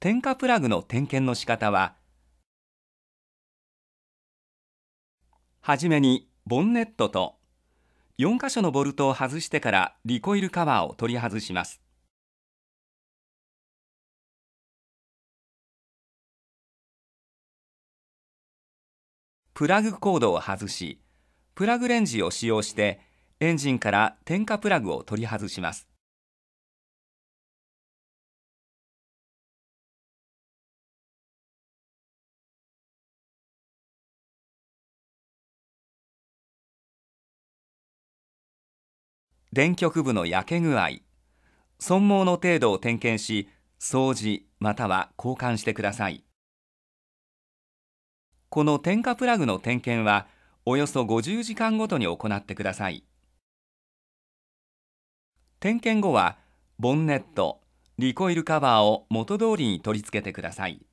点火プラグの点検の仕方は、はじめにボンネットと4箇所のボルトを外してからリコイルカバーを取り外します。プラグコードを外し、プラグレンジを使用してエンジンから点火プラグを取り外します。電極部の焼け具合損耗の程度を点検し掃除または交換してくださいこの点火プラグの点検はおよそ50時間ごとに行ってください点検後はボンネットリコイルカバーを元通りに取り付けてください